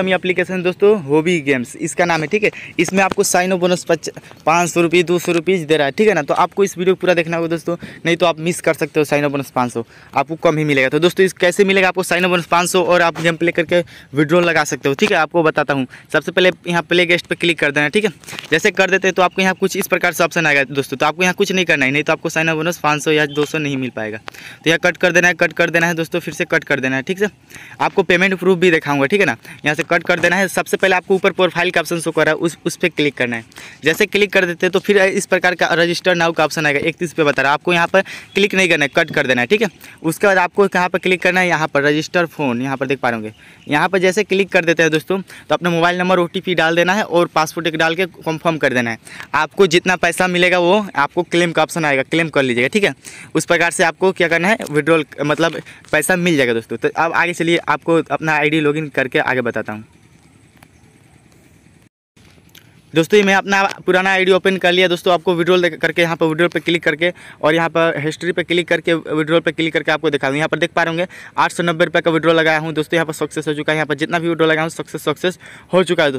कमी एप्लीकेशन दोस्तों hobby games इसका नाम है ठीक है इसमें आपको साइन ऑफ बोनस पाँच सौ रुपये दो सौ रुपीज़ दे रहा है ठीक है ना तो आपको इस वीडियो पूरा देखना होगा दोस्तों नहीं तो आप मिस कर सकते हो साइन ऑफ बोनस पाँच सौ आपको कम ही मिलेगा तो दोस्तों इस कैसे मिलेगा आपको साइन ऑफ बोनस पाँच सौ और आप गेम प्ले करके विड्रॉल लगा सकते हो ठीक है आपको बताता हूँ सबसे पहले यहाँ प्ले गेस्ट पर क्लिक कर देना ठीक है जैसे कर देते हैं तो आपको यहाँ कुछ इस प्रकार से ऑप्शन आएगा दोस्तों तो आपको यहाँ कुछ नहीं करना है नहीं तो आपको साइन ऑफ बोनस पाँच या दो नहीं मिल पाएगा तो यहाँ कट कर देना है कट कर देना है दोस्तों फिर से कट कर देना है ठीक है आपको पेमेंट प्रूफ भी दिखाऊंगा ठीक है ना यहाँ से कट कर देना है सबसे पहले आपको ऊपर प्रोफाइल का ऑप्शन शो कर रहा है उस उस पर क्लिक करना है जैसे क्लिक कर देते हैं तो फिर इस प्रकार का रजिस्टर नाउ का ऑप्शन आएगा इकतीस पे बता रहा है आपको यहाँ पर क्लिक नहीं करना है कट कर देना है ठीक है उसके बाद आपको कहाँ पर क्लिक करना है यहाँ पर रजिस्टर फ़ोन यहाँ पर देख पा रहे यहाँ पर जैसे क्लिक कर देते हैं दोस्तों तो अपना मोबाइल नंबर ओ डाल देना है और पासपोर्ट एक डाल के कन्फर्म कर देना है आपको जितना पैसा मिलेगा वो आपको क्लेम का ऑप्शन आएगा क्लेम कर लीजिएगा ठीक है उस प्रकार से आपको क्या करना है विड्रॉल मतलब पैसा मिल जाएगा दोस्तों तो अब आगे चलिए आपको अपना आईडी लॉगिन करके आगे बताता हूँ दोस्तों मैं अपना पुराना आईडी ओपन कर लिया दोस्तों आपको विड्रोल करके यहाँ पर विड्रोल पे क्लिक करके और यहाँ पर हिस्ट्री पे क्लिक करके विड्रोल पे क्लिक करके आपको दिखा दूँ यहाँ पर देख पा रहे होंगे आठ सौ नब्बे रुपये का विड्रोल लगाया हूँ दोस्तों यहाँ पर सक्सेस हो चुका है यहाँ पर जितना भी विड्रोल लगाया हूँ सक्सेस सक्सेस हो चुका है दोस्तों